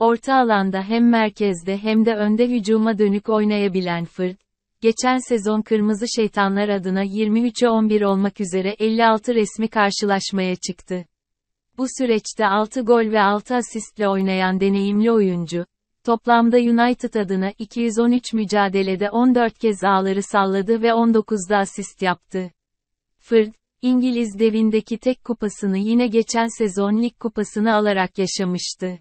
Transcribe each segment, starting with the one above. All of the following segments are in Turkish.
Orta alanda hem merkezde hem de önde hücuma dönük oynayabilen Fırt, geçen sezon Kırmızı Şeytanlar adına 23'e 11 olmak üzere 56 resmi karşılaşmaya çıktı. Bu süreçte 6 gol ve 6 asistle oynayan deneyimli oyuncu, toplamda United adına 213 mücadelede 14 kez ağları salladı ve 19'da asist yaptı. Fırd, İngiliz devindeki tek kupasını yine geçen sezon lig kupasını alarak yaşamıştı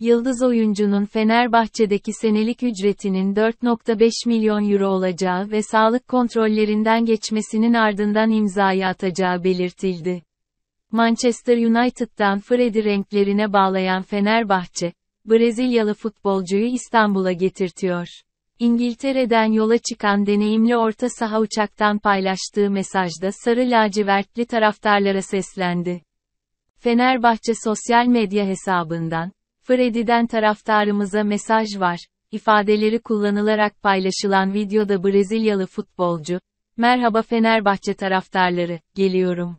yıldız oyuncunun Fenerbahçe'deki senelik ücretinin 4.5 milyon euro olacağı ve sağlık kontrollerinden geçmesinin ardından imzayı atacağı belirtildi. Manchester United'dan Freddy renklerine bağlayan Fenerbahçe, Brezilyalı futbolcuyu İstanbul'a getirtiyor. İngiltere'den yola çıkan deneyimli orta saha uçaktan paylaştığı mesajda sarı lacivertli taraftarlara seslendi. Fenerbahçe sosyal medya hesabından, Freddy'den taraftarımıza mesaj var, İfadeleri kullanılarak paylaşılan videoda Brezilyalı futbolcu, merhaba Fenerbahçe taraftarları, geliyorum.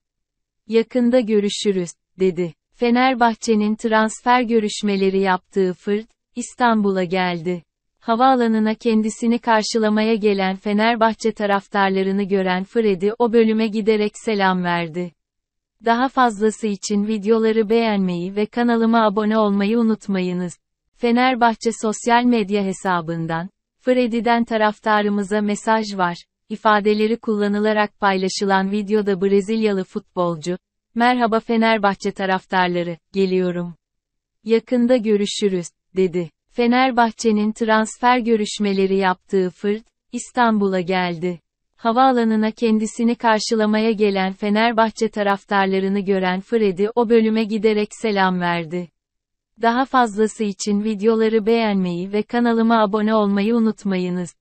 Yakında görüşürüz, dedi. Fenerbahçe'nin transfer görüşmeleri yaptığı Fırt, İstanbul'a geldi. Havaalanına kendisini karşılamaya gelen Fenerbahçe taraftarlarını gören Freddy o bölüme giderek selam verdi. Daha fazlası için videoları beğenmeyi ve kanalıma abone olmayı unutmayınız. Fenerbahçe sosyal medya hesabından, Freddy'den taraftarımıza mesaj var, İfadeleri kullanılarak paylaşılan videoda Brezilyalı futbolcu, merhaba Fenerbahçe taraftarları, geliyorum. Yakında görüşürüz, dedi. Fenerbahçe'nin transfer görüşmeleri yaptığı Fırt, İstanbul'a geldi. Havaalanına kendisini karşılamaya gelen Fenerbahçe taraftarlarını gören Freddy o bölüme giderek selam verdi. Daha fazlası için videoları beğenmeyi ve kanalıma abone olmayı unutmayınız.